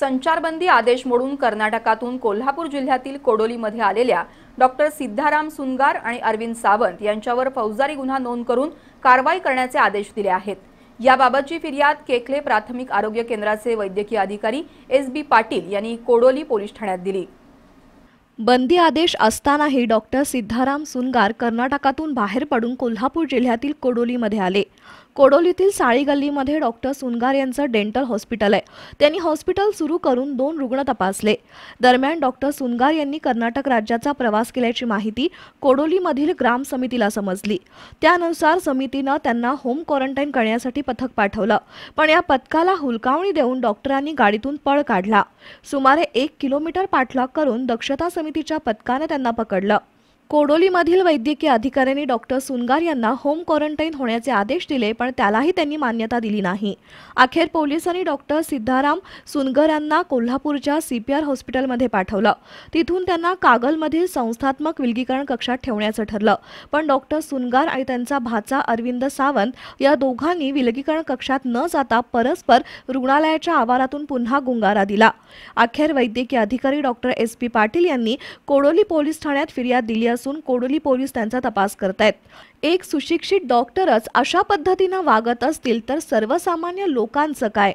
संचारबंदी आदेश मोडून कर्नाटकातून कोल्हापूर जिल्ह्यातील कोडोलीमध्ये आलेल्या डॉक्टर सिद्धाराम सुनगार आणि अरविंद सावंत यांच्यावर फौजदारी गुन्हा नोंद करून कारवाई करण्याचे आदेश दिले आहेत याबाबतची फिर्याद केकले प्राथमिक आरोग्य केंद्राचे वैद्यकीय अधिकारी एस बी पाटील यांनी कोडोली पोलीस ठाण्यात दिली बंदी आदेश असतानाही डॉक्टर सिद्धाराम सुनगार कर्नाटकातून बाहेर पडून कोल्हापूर जिल्ह्यातील कोडोलीमध्ये आले कोडोलीतील साळी गल्लीमध्ये डॉक्टर सुनगार यांचं डेंटल हॉस्पिटल आहे त्यांनी हॉस्पिटल सुरू करून दोन रुग्ण तपासले दरम्यान डॉक्टर सुनगार यांनी कर्नाटक राज्याचा प्रवास केल्याची माहिती कोडोलीमधील ग्राम समितीला समजली त्यानुसार समितीनं त्यांना होम क्वारंटाईन करण्यासाठी पथक पाठवलं पण या पथकाला हुलकावणी देऊन डॉक्टरांनी गाडीतून पळ काढला सुमारे एक किलोमीटर पाठलाग करून दक्षता समिती समितीच्या पथकानं त्यांना पकडलं कोडोलीमधील वैद्यकीय अधिकाऱ्यांनी डॉक्टर सुनगार यांना होम क्वारंटाईन होण्याचे आदेश दिले पण त्यालाही त्यांनी मान्यता दिली नाही अखेर पोलिसांनी डॉक्टर सिद्धाराम सुनगर यांना कोल्हापूरच्या सीपीआर हॉस्पिटलमध्ये पाठवलं तिथून त्यांना कागलमधील संस्थात्मक विलगीकरण कक्षात ठेवण्याचं ठरलं पण डॉक्टर सुनगार आणि त्यांचा भाचा अरविंद सावंत या दोघांनी विलगीकरण कक्षात न जाता परस्पर रुग्णालयाच्या आवारातून पुन्हा गुंगारा दिला अखेर वैद्यकीय अधिकारी डॉक्टर एस पी पाटील यांनी कोडोली पोलीस ठाण्यात फिर्याद दिली असून कोडोली पोलीस त्यांचा तपास करत आहेत एक सुशिक्षित डॉक्टरच अशा पद्धतीनं वागत असतील तर सर्वसामान्य लोकांचं काय